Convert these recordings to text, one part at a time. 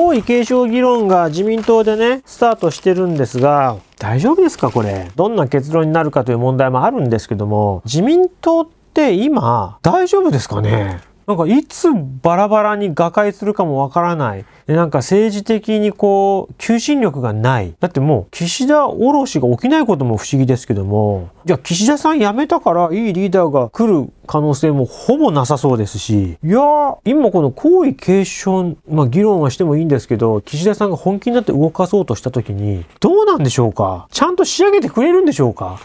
皇位継承議論が自民党でね、スタートしてるんですが、大丈夫ですかこれ。どんな結論になるかという問題もあるんですけども、自民党って今、大丈夫ですかねなんかいつバラバラに瓦解するかもわからない。で、なんか政治的にこう、求心力がない。だってもう、岸田おろしが起きないことも不思議ですけども、じゃあ岸田さん辞めたからいいリーダーが来る可能性もほぼなさそうですし、いやー、今この皇位継承、まあ議論はしてもいいんですけど、岸田さんが本気になって動かそうとした時に、どうなんでしょうかちゃんと仕上げてくれるんでしょうか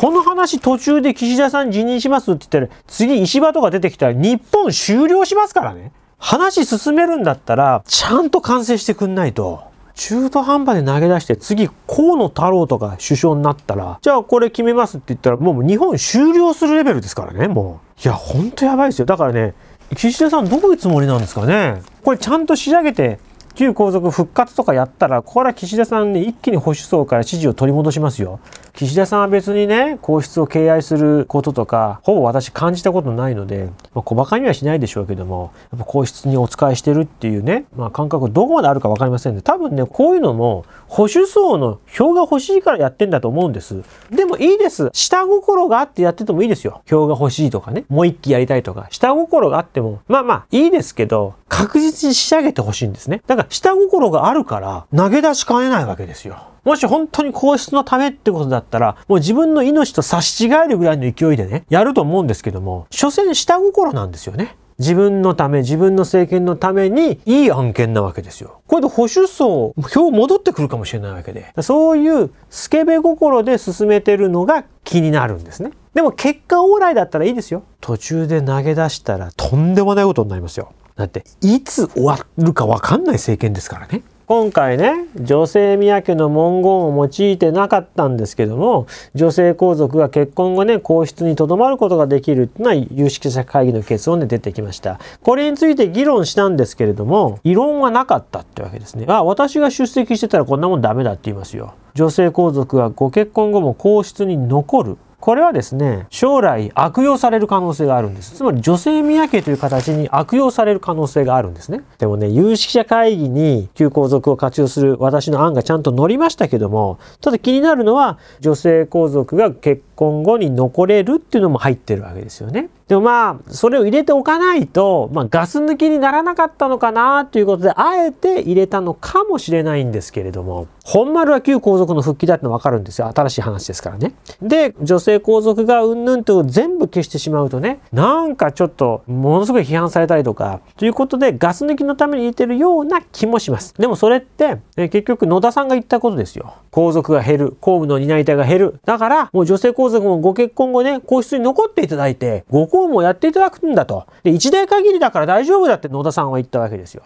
この話途中で岸田さん辞任しますって言ったら、次石破とか出てきたら日本終了しますからね。話進めるんだったら、ちゃんと完成してくんないと。中途半端で投げ出して次河野太郎とか首相になったらじゃあこれ決めますって言ったらもう日本終了するレベルですからねもういやほんとやばいですよだからね岸田さんどういうつもりなんですかねこれちゃんと仕上げて旧皇族復活とかやったらこれは岸田さんね一気に保守層から支持を取り戻しますよ岸田さんは別にね、皇室を敬愛することとか、ほぼ私感じたことないので、まあ、小馬鹿にはしないでしょうけども、やっぱ皇室にお仕えしてるっていうね、まあ、感覚どこまであるか分かりませんね。多分ね、こういうのも保守層の票が欲しいからやってんだと思うんです。でもいいです。下心があってやっててもいいですよ。票が欲しいとかね、もう一期やりたいとか、下心があっても、まあまあいいですけど、確実に仕上げてほしいんですね。だから下心があるから投げ出しかねないわけですよ。もし本当に皇室のためってことだったら、もう自分の命と差し違えるぐらいの勢いでね、やると思うんですけども、所詮下心なんですよね。自分のため、自分の政権のためにいい案件なわけですよ。これで保守層、票戻ってくるかもしれないわけで。そういうスケベ心で進めてるのが気になるんですね。でも結果往来だったらいいですよ。途中で投げ出したらとんでもないことになりますよ。だって、いつ終わるかわかんない政権ですからね。今回ね女性宮家の文言を用いてなかったんですけども女性皇族が結婚後ね皇室にとどまることができるっていうのは有識者会議の結論で出てきましたこれについて議論したんですけれども異論はなかったってわけですねあ私が出席してたらこんなもんダメだって言いますよ女性皇族はご結婚後も皇室に残るこれはですね、将来悪用される可能性があるんです。つまり女性宮家という形に悪用される可能性があるんですね。でもね、有識者会議に旧皇族を活用する私の案がちゃんと載りましたけども、ただ気になるのは女性皇族が結婚後に残れるっていうのも入ってるわけですよね。でもまあ、それを入れておかないと、まあ、ガス抜きにならなかったのかなということで、あえて入れたのかもしれないんですけれども、本丸は旧皇族の復帰だってのわかるんですよ。新しい話ですからね。で、女性皇族がうんぬんと全部消してしまうとね、なんかちょっと、ものすごい批判されたりとか、ということで、ガス抜きのために入れてるような気もします。でもそれって、え結局野田さんが言ったことですよ。皇族が減る、公務の担い手が減る。だから、もう女性皇族もご結婚後ね、皇室に残っていただいて、ご皇公務をやっていただくんだと。で、一代限りだから大丈夫だって野田さんは言ったわけですよ。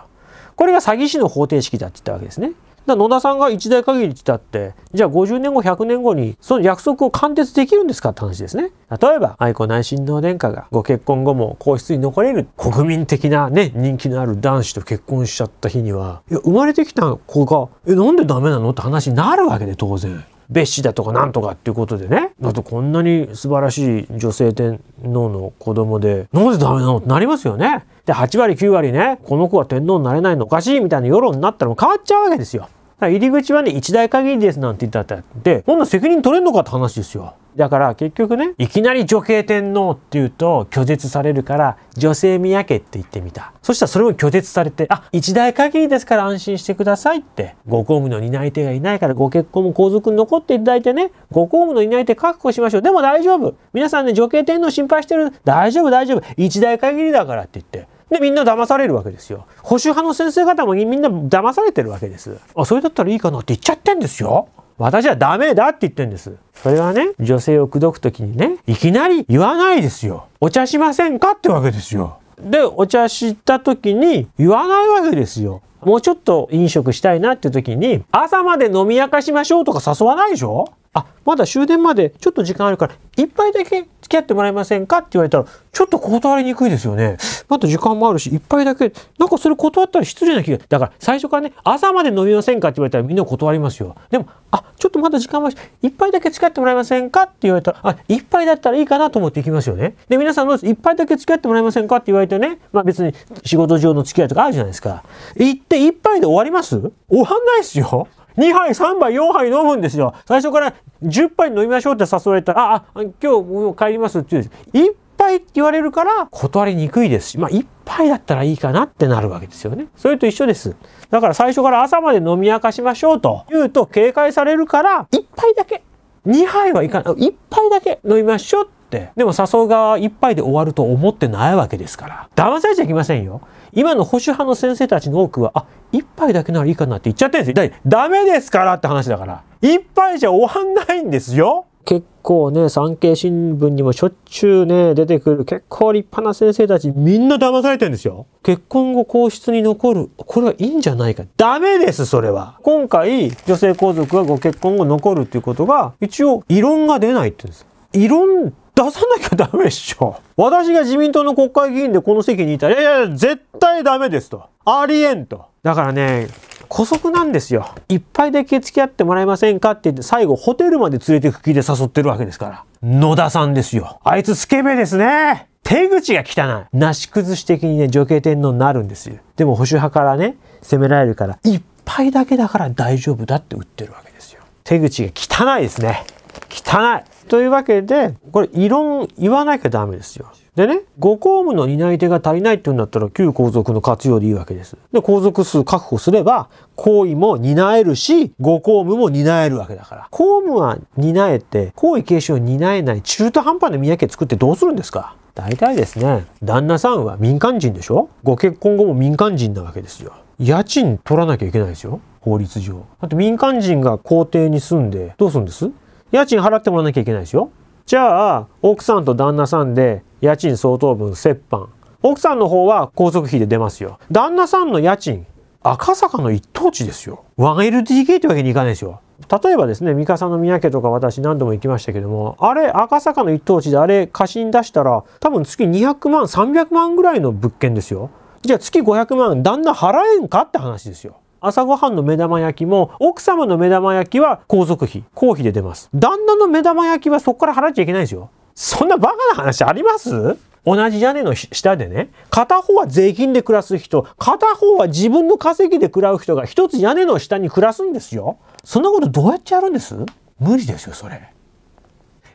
これが詐欺師の方程式だって言ったわけですね。だ野田さんが一代限りって言ったって、じゃあ50年後、100年後にその約束を貫徹できるんですかって話ですね。例えば、愛子内親王殿下がご結婚後も皇室に残れる国民的なね、人気のある男子と結婚しちゃった日には、いや、生まれてきた子が、え、なんでダメなのって話になるわけで、当然。別紙だとかなんとかっていうことでねだってこんなに素晴らしい女性天皇の子供でなぜダメなのってなりますよね。で8割9割ねこの子は天皇になれないのおかしいみたいな世論になったらも変わっちゃうわけですよ。入り口はね、1台限りですなんて言ったって、こんな責任取れんのかって話ですよ。だから結局ね、いきなり女系天皇って言うと拒絶されるから、女性宮家って言ってみた。そしたらそれも拒絶されて、あ、一代限りですから安心してくださいって。ご公務の担い手がいないからご結婚も皇族に残っていただいてね、ご公務の担い手確保しましょう。でも大丈夫。皆さんね、女系天皇心配してる。大丈夫大丈夫。一代限りだからって言って。でみんな騙されるわけですよ保守派の先生方もみんな騙されてるわけですあそれだったらいいかなって言っちゃってんですよ私はダメだって言ってんです。それはね、女性を口説く時にね、いきなり言わないですよ。お茶しませんかってわけですよ。で、お茶した時に言わないわけですよ。もうちょっと飲食したいなって時に、朝まで飲み明かしましょうとか誘わないでしょあ、まだ終電までちょっと時間あるから、一杯だけ付き合ってもらえませんかって言われたら、ちょっと断りにくいですよね。また時間もあるし、一杯だけ、なんかそれ断ったら失礼な気が。だから最初からね、朝まで飲みませんかって言われたらみんな断りますよ。でも、あ、ちょっとまだ時間は、一杯だけ付き合ってもらえませんかって言われたら、あ、一杯だったらいいかなと思って行きますよね。で、皆さんどうです一杯だけ付き合ってもらえませんかって言われてね、まあ別に仕事上の付き合いとかあるじゃないですか。行って一杯で終わります終わんないっすよ。2杯、3杯、4杯飲むんですよ。最初から10杯飲みましょうって誘われたら、あ、あ、今日もう帰りますって言うんです。杯って言われるから断りにくいですし、まあ1杯だったらいいかなってなるわけですよね。それと一緒です。だから最初から朝まで飲み明かしましょうと言うと警戒されるから1杯だけ、2杯はいかない、1杯だけ飲みましょうってってでも笹生が一杯で終わると思ってないわけですから騙されちゃいけませんよ今の保守派の先生たちの多くはあ一杯だけならいいかなって言っちゃってるんですよダメですからって話だから一杯じゃ終わんないんですよ結構ね産経新聞にもしょっちゅうね出てくる結構立派な先生たちみんな騙されてるんですよ結婚後皇室に残るこれはいいんじゃないかダメですそれは今回女性皇族がご結婚後残るっていうことが一応異論が出ないって言うんです異論出さなきゃダメっしょ。私が自民党の国会議員でこの席にいたら、いやいや、絶対ダメですと。ありえんと。だからね、姑息なんですよ。いっぱいだけ付き合ってもらえませんかって言って、最後ホテルまで連れてく気で誘ってるわけですから。野田さんですよ。あいつスケベですね。手口が汚い。なし崩し的にね、女系天皇になるんですよ。でも保守派からね、責められるから、いっぱいだけだから大丈夫だって売ってるわけですよ。手口が汚いですね。汚い。というわけで、これ異論言わなきゃダメですよ。でね、ご公務の担い手が足りないって言うんだったら、旧皇族の活用でいいわけです。で、皇族数確保すれば、皇位も担えるし、ご公務も担えるわけだから。公務は担えて、皇位継承を担えない中途半端な宮家作ってどうするんですか大体ですね、旦那さんは民間人でしょご結婚後も民間人なわけですよ。家賃取らなきゃいけないですよ。法律上。だって民間人が皇帝に住んで、どうするんです家賃払ってもらわなきゃいけないですよ。じゃあ、奥さんと旦那さんで家賃相当分折半。奥さんの方は高速費で出ますよ。旦那さんの家賃、赤坂の一等地ですよ。1LDK ってわけにいかないですよ。例えばですね、三笠宮家とか私何度も行きましたけども、あれ赤坂の一等地であれ貸しに出したら、多分月200万、300万ぐらいの物件ですよ。じゃあ月500万、旦那払えんかって話ですよ。朝ごはんの目玉焼きも、奥様の目玉焼きは皇族費、公費で出ます。旦那の目玉焼きはそこから払っちゃいけないですよ。そんなバカな話あります同じ屋根の下でね、片方は税金で暮らす人、片方は自分の稼ぎで食らう人が一つ屋根の下に暮らすんですよ。そんなことどうやってやるんです無理ですよ、それ。